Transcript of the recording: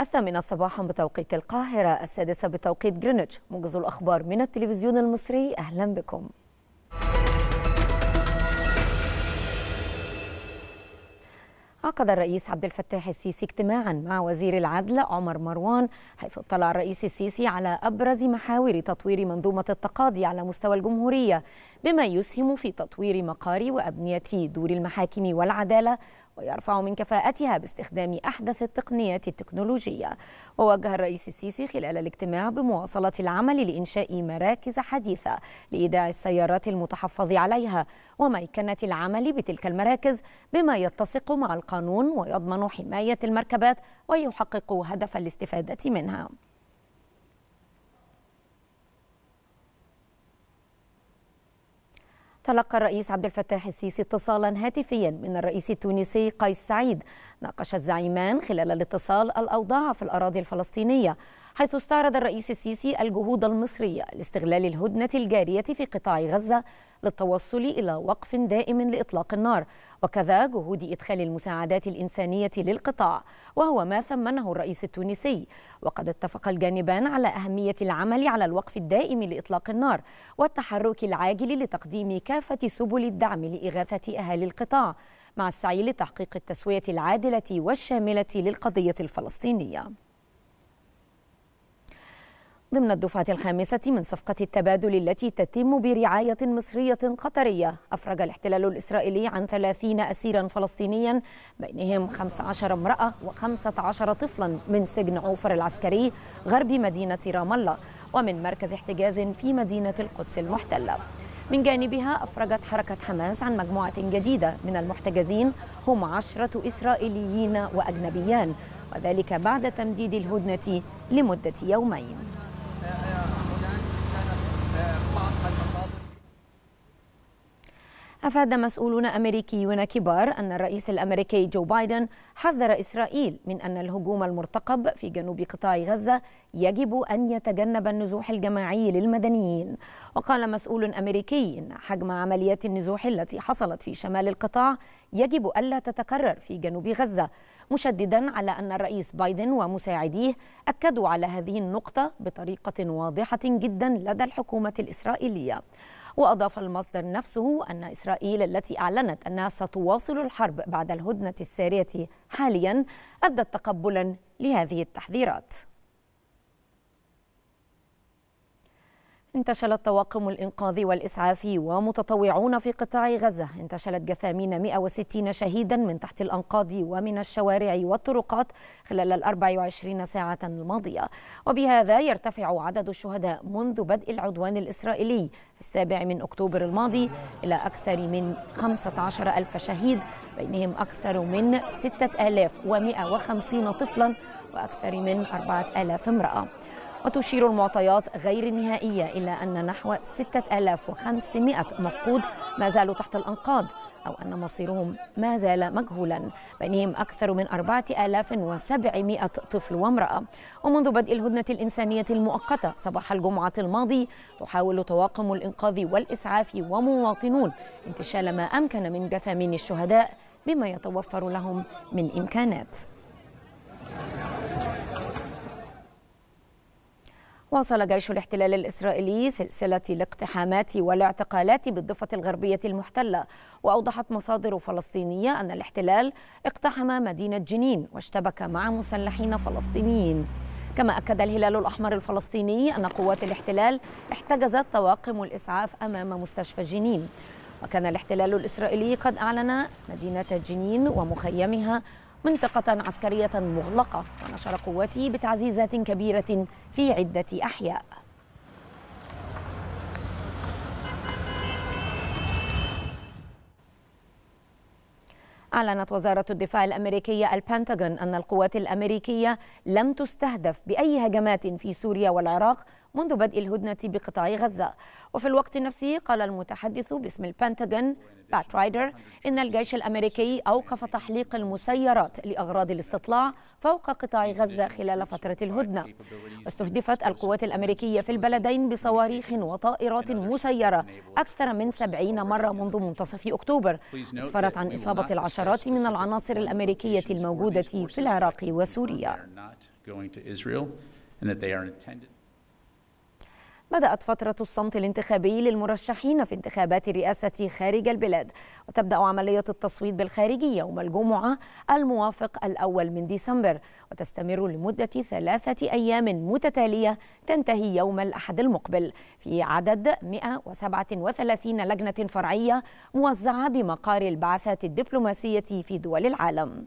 الثامنة صباحا بتوقيت القاهرة السادسة بتوقيت جرينتش موجز الأخبار من التلفزيون المصري أهلا بكم عقد الرئيس عبد الفتاح السيسي اجتماعا مع وزير العدل عمر مروان حيث اطلع الرئيس السيسي على ابرز محاور تطوير منظومه التقاضي على مستوى الجمهوريه بما يسهم في تطوير مقار وابنيه دور المحاكم والعداله ويرفع من كفاءتها باستخدام أحدث التقنيات التكنولوجية ووجه الرئيس السيسي خلال الاجتماع بمواصلة العمل لإنشاء مراكز حديثة لإيداع السيارات المتحفظ عليها وميكنة العمل بتلك المراكز بما يتسق مع القانون ويضمن حماية المركبات ويحقق هدف الاستفادة منها تلقى الرئيس عبد الفتاح السيسي اتصالا هاتفيا من الرئيس التونسي قيس سعيد ناقش الزعيمان خلال الاتصال الأوضاع في الأراضي الفلسطينية حيث استعرض الرئيس السيسي الجهود المصرية لاستغلال الهدنة الجارية في قطاع غزة للتوصل إلى وقف دائم لإطلاق النار وكذا جهود إدخال المساعدات الإنسانية للقطاع وهو ما ثمنه الرئيس التونسي وقد اتفق الجانبان على أهمية العمل على الوقف الدائم لإطلاق النار والتحرك العاجل لتقديم كافة سبل الدعم لإغاثة أهالي القطاع مع السعي لتحقيق التسوية العادلة والشاملة للقضية الفلسطينية ضمن الدفعة الخامسة من صفقة التبادل التي تتم برعاية مصرية قطرية أفرج الاحتلال الإسرائيلي عن 30 أسيرا فلسطينيا بينهم 15 امرأة و15 طفلا من سجن عوفر العسكري غرب مدينة رام الله ومن مركز احتجاز في مدينة القدس المحتلة من جانبها أفرجت حركة حماس عن مجموعة جديدة من المحتجزين هم عشرة إسرائيليين وأجنبيان وذلك بعد تمديد الهدنة لمدة يومين أفاد مسؤولون أمريكيون كبار أن الرئيس الأمريكي جو بايدن حذر إسرائيل من أن الهجوم المرتقب في جنوب قطاع غزة يجب أن يتجنب النزوح الجماعي للمدنيين وقال مسؤول أمريكي إن حجم عمليات النزوح التي حصلت في شمال القطاع يجب ألا تتكرر في جنوب غزة مشددا على أن الرئيس بايدن ومساعديه أكدوا على هذه النقطة بطريقة واضحة جدا لدى الحكومة الإسرائيلية وأضاف المصدر نفسه أن إسرائيل التي أعلنت أنها ستواصل الحرب بعد الهدنة السارية حاليا أدت تقبلا لهذه التحذيرات انتشلت طواقم الإنقاذ والإسعاف ومتطوعون في قطاع غزة انتشلت جثامين 160 شهيدا من تحت الأنقاض ومن الشوارع والطرقات خلال ال 24 ساعة الماضية وبهذا يرتفع عدد الشهداء منذ بدء العدوان الإسرائيلي في السابع من أكتوبر الماضي إلى أكثر من 15 ألف شهيد بينهم أكثر من 6150 طفلا وأكثر من 4000 امرأة وتشير المعطيات غير النهائية إلى أن نحو 6500 مفقود ما زالوا تحت الأنقاض أو أن مصيرهم ما زال مجهولا بينهم أكثر من 4700 طفل وامرأة ومنذ بدء الهدنة الإنسانية المؤقتة صباح الجمعة الماضي تحاول طواقم الإنقاذ والإسعاف ومواطنون انتشال ما أمكن من جثامين الشهداء بما يتوفر لهم من إمكانات واصل جيش الاحتلال الإسرائيلي سلسلة الاقتحامات والاعتقالات بالضفة الغربية المحتلة وأوضحت مصادر فلسطينية أن الاحتلال اقتحم مدينة جنين واشتبك مع مسلحين فلسطينيين كما أكد الهلال الأحمر الفلسطيني أن قوات الاحتلال احتجزت طواقم الإسعاف أمام مستشفى جنين وكان الاحتلال الإسرائيلي قد أعلن مدينة جنين ومخيمها منطقة عسكرية مغلقة ونشر قواته بتعزيزات كبيرة في عدة أحياء أعلنت وزارة الدفاع الأمريكية البنتاغون أن القوات الأمريكية لم تستهدف بأي هجمات في سوريا والعراق منذ بدء الهدنة بقطاع غزة وفي الوقت نفسه قال المتحدث باسم البنتاغون بات رايدر إن الجيش الأمريكي أوقف تحليق المسيرات لأغراض الاستطلاع فوق قطاع غزة خلال فترة الهدنة استهدفت القوات الأمريكية في البلدين بصواريخ وطائرات مسيرة أكثر من سبعين مرة منذ منتصف أكتوبر أسفرت عن إصابة العشرات من العناصر الأمريكية الموجودة في العراق وسوريا بدأت فترة الصمت الانتخابي للمرشحين في انتخابات الرئاسة خارج البلاد وتبدأ عملية التصويت بالخارجي يوم الجمعة الموافق الأول من ديسمبر وتستمر لمدة ثلاثة أيام متتالية تنتهي يوم الأحد المقبل في عدد 137 لجنة فرعية موزعة بمقار البعثات الدبلوماسية في دول العالم